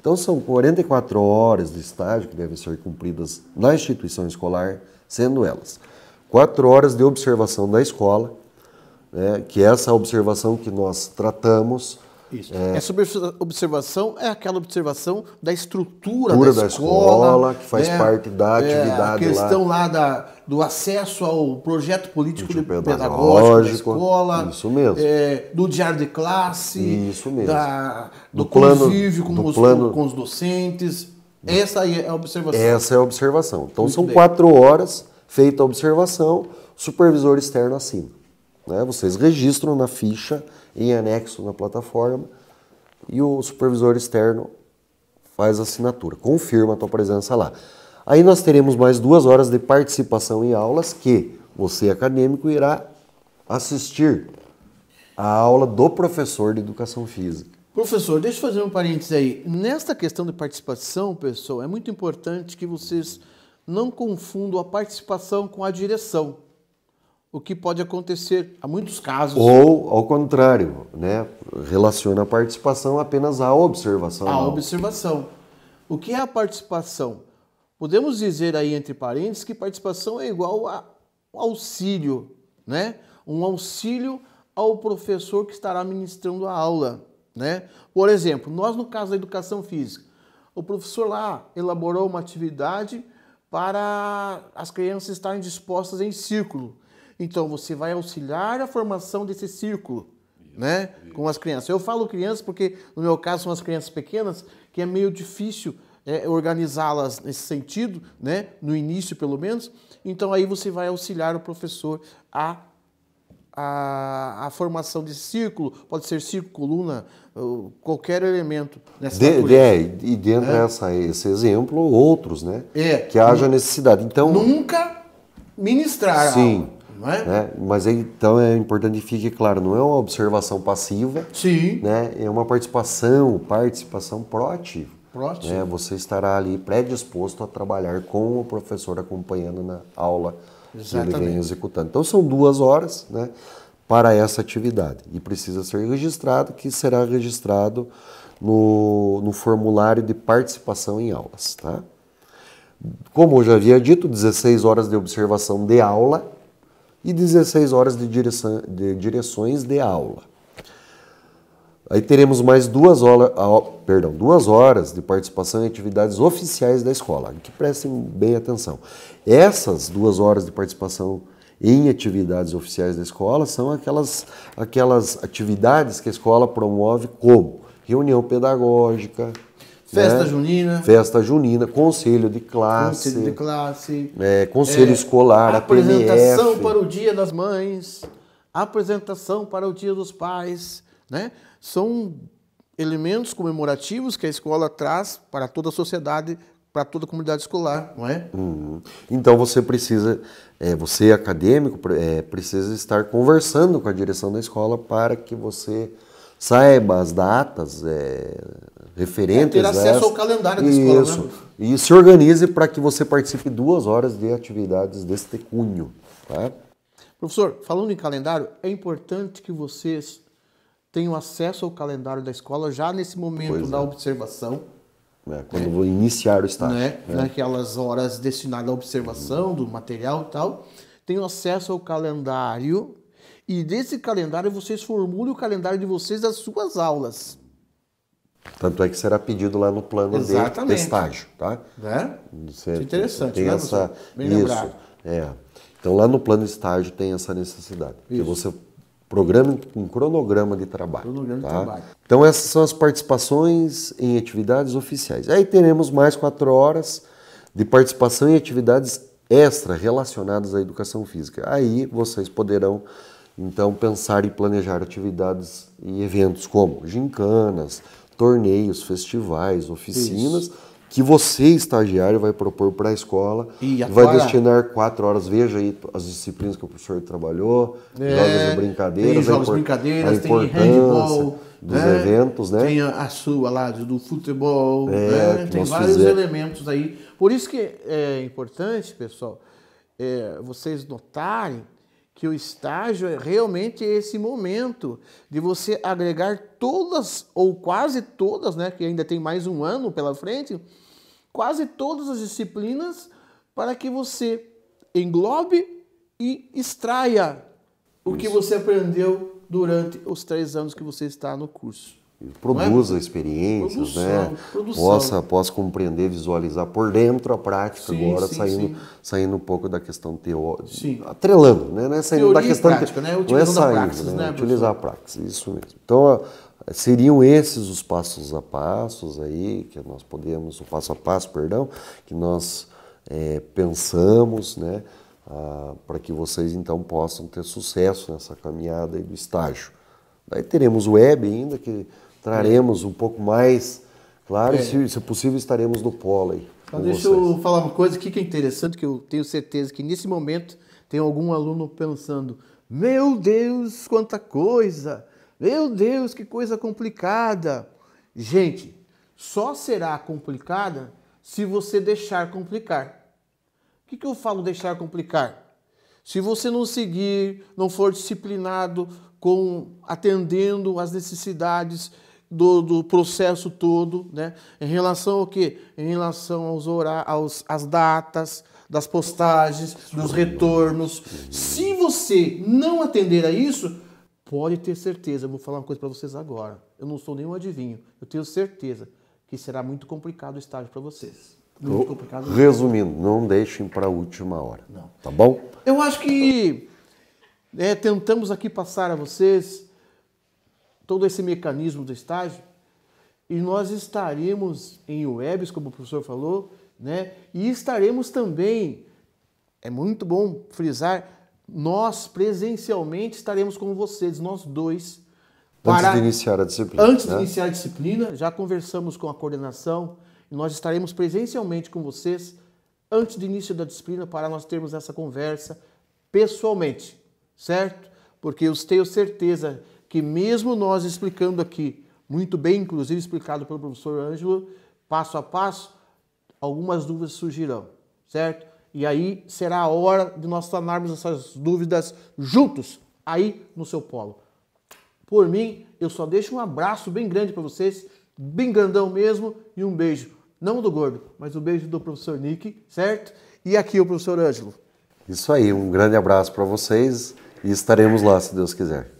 Então são 44 horas de estágio que devem ser cumpridas na instituição escolar, sendo elas 4 horas de observação da escola, né, que é essa observação que nós tratamos isso. É, Essa observação é aquela observação da estrutura, estrutura da, escola, da, escola, que faz né? parte da é, atividade é, a questão lá, lá da, do acesso ao projeto político de, pedagógico, da escola, isso mesmo. É, do diário de classe, isso mesmo. Da, do, do plano, com, do os, plano, com os docentes. Essa aí é a observação. Essa é a observação. Então Muito são bem. quatro horas feita a observação, o supervisor externo assina. Né? Vocês registram na ficha, em anexo na plataforma, e o supervisor externo faz a assinatura, confirma a tua presença lá. Aí nós teremos mais duas horas de participação em aulas que você, acadêmico, irá assistir à aula do professor de educação física. Professor, deixa eu fazer um parênteses aí. Nesta questão de participação, pessoal, é muito importante que vocês não confundam a participação com a direção o que pode acontecer a muitos casos. Ou, ao contrário, né? relaciona a participação apenas à observação. À observação. O que é a participação? Podemos dizer aí, entre parênteses, que participação é igual a auxílio, né? Um auxílio ao professor que estará ministrando a aula, né? Por exemplo, nós no caso da educação física, o professor lá elaborou uma atividade para as crianças estarem dispostas em círculo. Então você vai auxiliar a formação desse círculo, isso, né? Isso. Com as crianças. Eu falo crianças porque, no meu caso, são as crianças pequenas, que é meio difícil é, organizá-las nesse sentido, né? No início, pelo menos. Então aí você vai auxiliar o professor a a, a, formação desse círculo, pode ser círculo, coluna, qualquer elemento nessa de, de é, E dentro é. dessa, esse exemplo, outros, né? É. Que haja necessidade. Então, Nunca ministrar Sim. Algo não é? Né? Mas então é importante que fique claro, não é uma observação passiva, Sim. Né? é uma participação, participação proativa. Proativa. Né? Você estará ali predisposto a trabalhar com o professor acompanhando na aula Exatamente. que ele vem executando. Então são duas horas né, para essa atividade e precisa ser registrado, que será registrado no, no formulário de participação em aulas. Tá? Como eu já havia dito, 16 horas de observação de aula e 16 horas de, direção, de direções de aula. Aí teremos mais duas, aula, perdão, duas horas de participação em atividades oficiais da escola, que prestem bem atenção. Essas duas horas de participação em atividades oficiais da escola são aquelas, aquelas atividades que a escola promove como reunião pedagógica, Festa né? junina. Festa junina, conselho de classe. Conselho de classe. É, conselho é, escolar, Apresentação PNF. para o Dia das Mães, apresentação para o Dia dos Pais, né? São elementos comemorativos que a escola traz para toda a sociedade, para toda a comunidade escolar, não é? Uhum. Então você precisa, é, você acadêmico, é, precisa estar conversando com a direção da escola para que você saiba as datas, é, referentes. É ter né? acesso essa. ao calendário da escola. Isso. Né? E se organize para que você participe duas horas de atividades deste cunho. Tá? Professor, falando em calendário, é importante que vocês tenham acesso ao calendário da escola já nesse momento pois da é. observação. É, quando vou iniciar o estágio. Né? né? Naquelas horas destinadas à observação do material e tal. Tenham acesso ao calendário e desse calendário vocês formulem o calendário de vocês das suas aulas. Tanto é que será pedido lá no plano de, de, estágio, tá? Né? Você, que interessante, tem né, essa, Bem isso, É. Então lá no plano de estágio tem essa necessidade, isso. que você programa um cronograma de trabalho. Cronograma tá? de trabalho. Então essas são as participações em atividades oficiais. Aí teremos mais quatro horas de participação em atividades extra relacionadas à educação física. Aí vocês poderão então pensar e planejar atividades e eventos como gincanas, torneios, festivais, oficinas. Isso. Que você, estagiário, vai propor para a escola, e vai destinar quatro horas. Veja aí as disciplinas que o professor trabalhou, é, jogos de brincadeiras, tem jogos a, brincadeiras, a importância. Tem handball, dos né? eventos, né? Tem a, sua lá do futebol, é, né? tem vários elementos aí. Por isso que é importante, pessoal, é, vocês notarem que o estágio é realmente esse momento de você agregar todas ou quase todas, né, que ainda tem mais um ano pela frente, quase todas as disciplinas para que você englobe e extraia o que você aprendeu durante os três anos que você está no curso produza é? experiências, né? produção, né? Produção. Possa, possa compreender, visualizar por dentro a prática sim, agora, sim, saindo, sim. saindo um pouco da questão teórica, atrelando, né? Não é saindo Teoria da questão prática, te... né? não é saindo, praxis, né? né? Utilizar a prática, isso mesmo. Então, seriam esses os passos a passos aí que nós podemos, o passo a passo, perdão, que nós é, pensamos, né? Ah, para que vocês então possam ter sucesso nessa caminhada do estágio. Daí teremos o web ainda que traremos um pouco mais. Claro, é. se, se, é possível, estaremos no polo aí. Então, deixa vocês. eu falar uma coisa aqui que é interessante, que eu tenho certeza que nesse momento tem algum aluno pensando: meu Deus, quanta coisa! Meu Deus, que coisa complicada! Gente, só será complicada se você deixar complicar. O que, que eu falo deixar complicar? Se você não seguir, não for disciplinado, com atendendo as necessidades do, do processo todo, né? Em relação ao quê? Em relação aos horários, às datas, das postagens, dos retornos. Se você não atender a isso, pode ter certeza, eu vou falar uma coisa para vocês agora. Eu não sou nenhum adivinho, eu tenho certeza que será muito complicado o estágio para vocês. Muito complicado. Resumindo, não deixem para a última hora. Não. Tá bom? Eu acho que é, tentamos aqui passar a vocês todo esse mecanismo do estágio, e nós estaremos em webs, como o professor falou, né? e estaremos também, é muito bom frisar, nós presencialmente estaremos com vocês, nós dois. Para, antes de iniciar a disciplina. Antes né? de iniciar a disciplina, já conversamos com a coordenação, e nós estaremos presencialmente com vocês antes do início da disciplina para nós termos essa conversa pessoalmente, certo? Porque eu tenho certeza que mesmo nós explicando aqui, muito bem, inclusive explicado pelo professor Ângelo, passo a passo, algumas dúvidas surgirão, certo? E aí será a hora de nós sanarmos essas dúvidas juntos, aí no seu polo. Por mim, eu só deixo um abraço bem grande para vocês, bem grandão mesmo, e um beijo. Não do gordo, mas um beijo do professor Nick, certo? E aqui o professor Ângelo. Isso aí, um grande abraço para vocês e estaremos lá se Deus quiser.